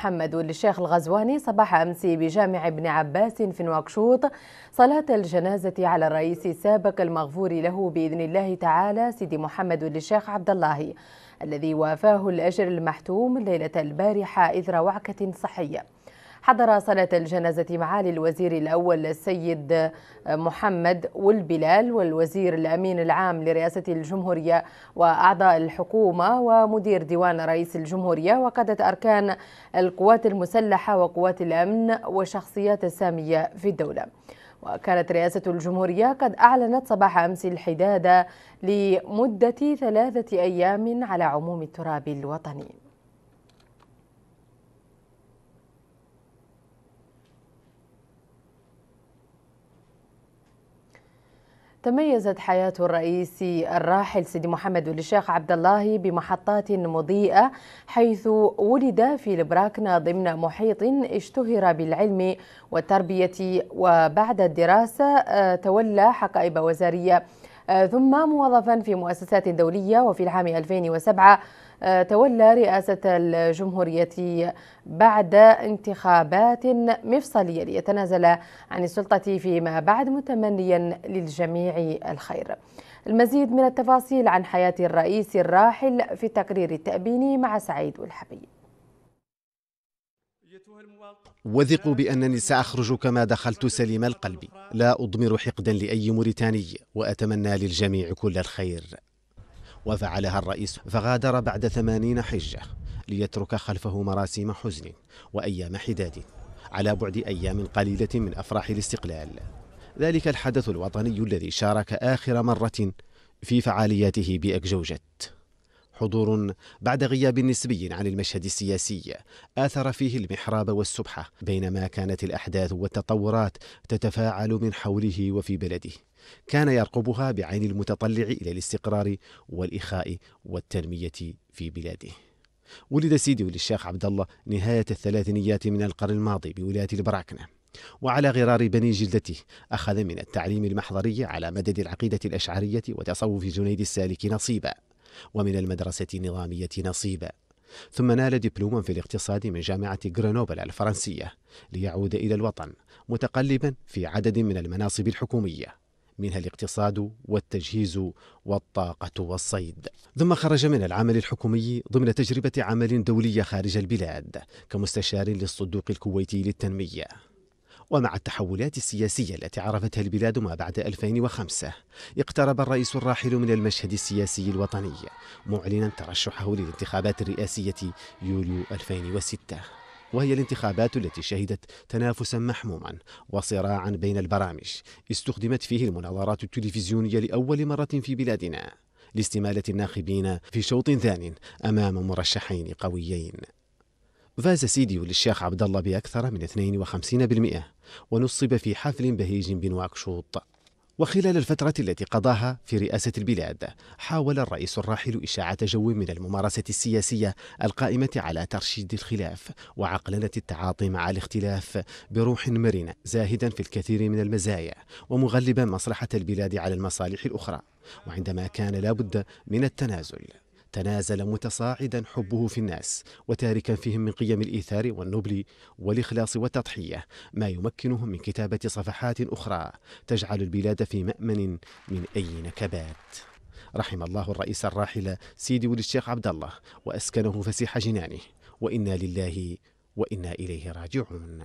محمد للشيخ الغزواني صباح أمس بجامع ابن عباس في نواكشوط صلاة الجنازة على الرئيس السابق المغفور له بإذن الله تعالى سيدي محمد للشيخ عبد الله الذي وافاه الأجر المحتوم ليلة البارحة إثر وعكة صحية حضر صلاة الجنازة معالي الوزير الأول السيد محمد والبلال والوزير الأمين العام لرئاسة الجمهورية وأعضاء الحكومة ومدير ديوان رئيس الجمهورية وقادة أركان القوات المسلحة وقوات الأمن والشخصيات السامية في الدولة وكانت رئاسة الجمهورية قد أعلنت صباح أمس الحداد لمدة ثلاثة أيام على عموم التراب الوطني تميزت حياة الرئيس الراحل سيدي محمد ولي الشيخ عبد الله بمحطات مضيئة حيث ولد في البراكنة ضمن محيط اشتهر بالعلم والتربية وبعد الدراسة آه، تولى حقائب وزارية آه، ثم موظفا في مؤسسات دولية وفي العام 2007 آه، تولى رئاسة الجمهورية بعد انتخابات مفصلية ليتنازل عن السلطة فيما بعد متمنيا للجميع الخير المزيد من التفاصيل عن حياة الرئيس الراحل في التقرير التأبيني مع سعيد والحبيب وثقوا بأنني سأخرج كما دخلت سليم القلب لا أضمر حقدا لأي موريتاني وأتمنى للجميع كل الخير وفعلها الرئيس فغادر بعد ثمانين حجة ليترك خلفه مراسم حزن وأيام حداد على بعد أيام قليلة من أفراح الاستقلال ذلك الحدث الوطني الذي شارك آخر مرة في فعالياته بأكجوجت حضور بعد غياب نسبي عن المشهد السياسي آثر فيه المحراب والسبحة بينما كانت الأحداث والتطورات تتفاعل من حوله وفي بلده كان يرقبها بعين المتطلع إلى الاستقرار والإخاء والتنمية في بلاده ولد سيدي ولي الشيخ عبد الله نهاية الثلاثينيات من القرن الماضي بولاية البراكنة وعلى غرار بني جلدته أخذ من التعليم المحضري على مدد العقيدة الأشعرية وتصوف جنيد السالك نصيبا ومن المدرسة النظامية نصيبا ثم نال دبلوما في الاقتصاد من جامعة غرينوبل الفرنسية ليعود إلى الوطن متقلبا في عدد من المناصب الحكومية منها الاقتصاد والتجهيز والطاقة والصيد ثم خرج من العمل الحكومي ضمن تجربة عمل دولية خارج البلاد كمستشار للصندوق الكويتي للتنمية ومع التحولات السياسية التي عرفتها البلاد ما بعد 2005 اقترب الرئيس الراحل من المشهد السياسي الوطني معلنا ترشحه للانتخابات الرئاسية يوليو 2006 وهي الانتخابات التي شهدت تنافسا محموما وصراعا بين البرامج استخدمت فيه المناظرات التلفزيونية لأول مرة في بلادنا لاستمالة الناخبين في شوط ثان أمام مرشحين قويين فاز سيديو للشيخ عبد الله بأكثر من 52% ونصب في حفل بهيج بنواكشوط وخلال الفترة التي قضاها في رئاسة البلاد حاول الرئيس الراحل إشاعة جو من الممارسة السياسية القائمة على ترشيد الخلاف وعقلنة التعاطي مع الاختلاف بروح مرنة زاهدا في الكثير من المزايا ومغلبا مصلحة البلاد على المصالح الأخرى وعندما كان لابد من التنازل تنازل متصاعدا حبه في الناس وتاركا فيهم من قيم الإيثار والنبل والإخلاص والتضحية ما يمكنهم من كتابة صفحات أخرى تجعل البلاد في مأمن من أي نكبات رحم الله الرئيس الراحل سيدي ولي الشيخ عبد الله وأسكنه فسيح جنانه وإنا لله وإنا إليه راجعون